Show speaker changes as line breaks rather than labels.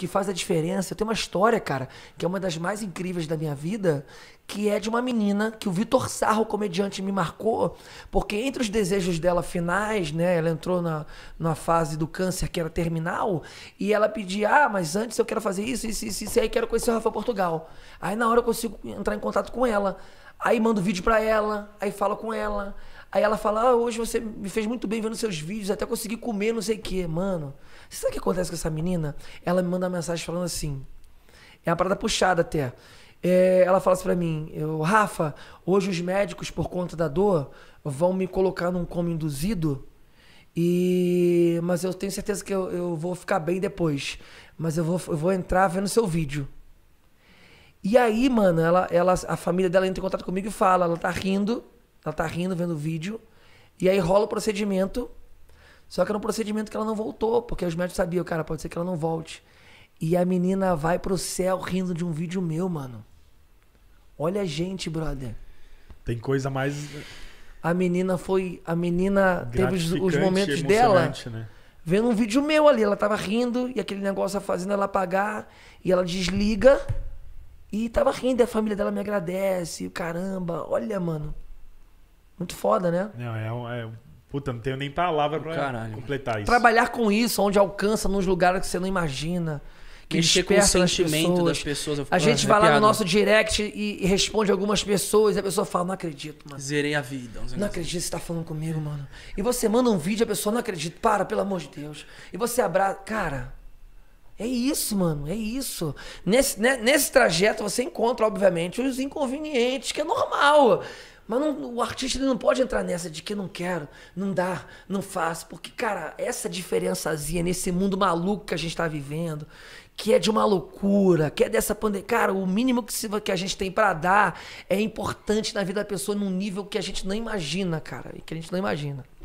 que faz a diferença. Eu tenho uma história, cara, que é uma das mais incríveis da minha vida, que é de uma menina que o Vitor Sarro, comediante, me marcou, porque entre os desejos dela finais, né, ela entrou na, na fase do câncer que era terminal, e ela pedia, ah, mas antes eu quero fazer isso, isso, isso, isso, aí quero conhecer o Rafael Portugal. Aí na hora eu consigo entrar em contato com ela. Aí mando vídeo pra ela, aí falo com ela, Aí ela fala: ah, hoje você me fez muito bem vendo seus vídeos, até consegui comer, não sei o quê. Mano, você sabe o que acontece com essa menina? Ela me manda uma mensagem falando assim. É uma parada puxada até. É, ela fala assim pra mim, eu, Rafa, hoje os médicos, por conta da dor, vão me colocar num coma induzido. E... Mas eu tenho certeza que eu, eu vou ficar bem depois. Mas eu vou, eu vou entrar vendo seu vídeo. E aí, mano, ela, ela, a família dela entra em contato comigo e fala, ela tá rindo ela tá rindo, vendo o vídeo. E aí rola o procedimento. Só que era um procedimento que ela não voltou, porque os médicos sabiam, cara, pode ser que ela não volte. E a menina vai pro céu rindo de um vídeo meu, mano. Olha a gente, brother. Tem coisa mais. A menina foi. A menina teve os, os momentos dela. Né? Vendo um vídeo meu ali. Ela tava rindo e aquele negócio fazendo ela apagar. E ela desliga. E tava rindo. E a família dela me agradece. Caramba, olha, mano. Muito foda, né? Não, é, é Puta, não tenho nem palavra pra Caralho. completar isso. Trabalhar com isso, onde alcança nos lugares que você não imagina.
Que Mexer com o sentimento pessoas. das pessoas. a gente ah, vai lá no nosso
direct e, e, responde algumas pessoas. E a pessoa fala, não acredito, mano. Zerei a vida. Não assim. acredito que você tá falando comigo, mano. E você manda um vídeo e a pessoa, não acredito. Para, pelo amor de Deus. E você abraça. Cara, é isso, mano. É isso. Nesse, né, nesse trajeto você encontra, obviamente, os inconvenientes, que é normal. Mas não, o artista não pode entrar nessa de que não quero, não dá, não faço. Porque, cara, essa diferençazinha nesse mundo maluco que a gente está vivendo, que é de uma loucura, que é dessa pandemia. Cara, o mínimo que, se, que a gente tem para dar é importante na vida da pessoa num nível que a gente não imagina, cara. E que a gente não imagina.